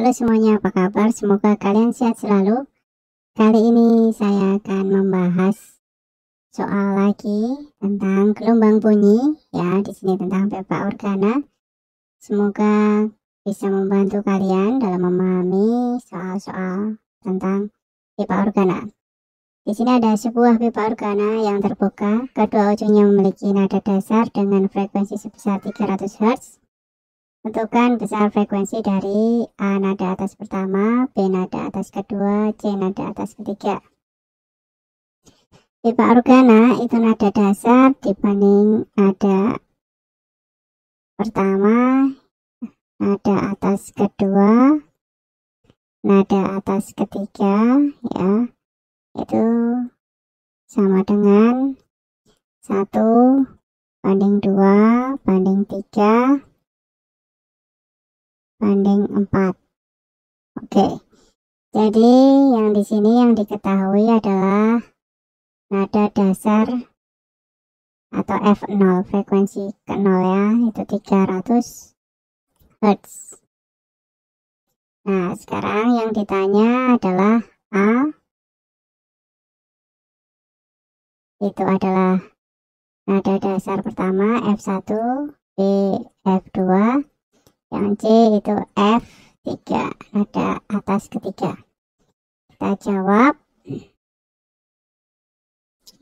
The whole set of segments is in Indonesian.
Halo semuanya, apa kabar? Semoga kalian sehat selalu. Kali ini saya akan membahas soal lagi tentang gelombang bunyi ya, di sini tentang pipa organa. Semoga bisa membantu kalian dalam memahami soal-soal tentang pipa organa. Di sini ada sebuah pipa organa yang terbuka, kedua ujungnya memiliki nada dasar dengan frekuensi sebesar 300 Hz Tentukan besar frekuensi dari A nada atas pertama, B nada atas kedua, C nada atas ketiga. Tipe organa itu nada dasar dibanding nada pertama, nada atas kedua, nada atas ketiga, ya, itu sama dengan satu banding dua banding tiga banding 4. Oke. Jadi yang di sini yang diketahui adalah nada dasar atau F0 frekuensi ke 0 ya, itu 300 Hz. Nah, sekarang yang ditanya adalah A itu adalah nada dasar pertama F1, B F2, yang C itu F3 nada atas ketiga kita jawab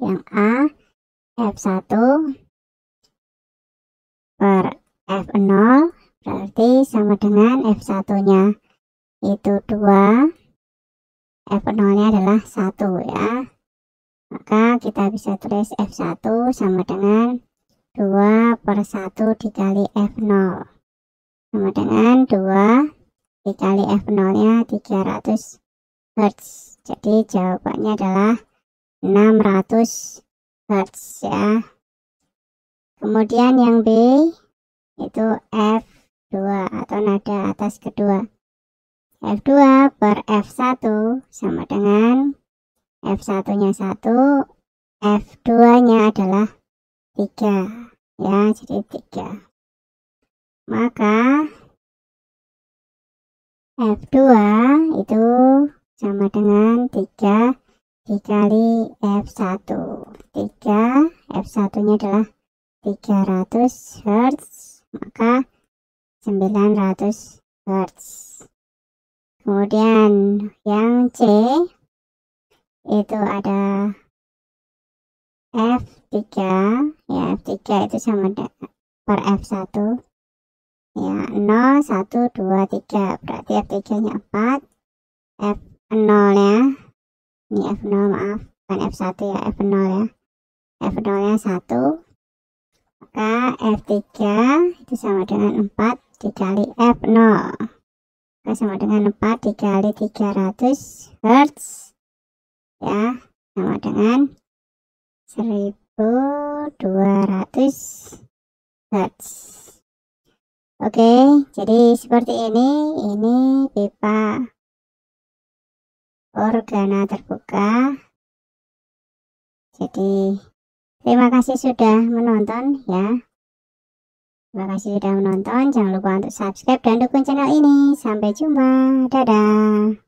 yang A F1 per F0 berarti sama dengan F1 nya itu 2 F0 nya adalah 1 ya maka kita bisa tulis F1 sama dengan 2 per 1 dikali F0 sama dengan 2 dikali F0 nya 300 Hz jadi jawabannya adalah 600 Hz ya kemudian yang B itu F2 atau nada atas kedua F2 per F1 sama dengan F1 nya 1 F2 nya adalah 3 ya jadi 3 maka F2 itu sama dengan 3 dikali F1 3 F1 nya adalah 300 Hz maka 900 Hz kemudian yang C itu ada F3 ya F3 itu sama dengan per F1 ya 0 1 2 3 berarti F3 nya 4 F0 nya ini F0 maaf bukan F1 ya F0 ya F0 nya 1 maka F3 itu sama dengan 4 dikali F0 maka sama dengan 4 dikali 300 Hz ya sama dengan 1200 Hz Oke, jadi seperti ini. Ini pipa organa terbuka. Jadi, terima kasih sudah menonton ya. Terima kasih sudah menonton. Jangan lupa untuk subscribe dan dukung channel ini. Sampai jumpa. Dadah.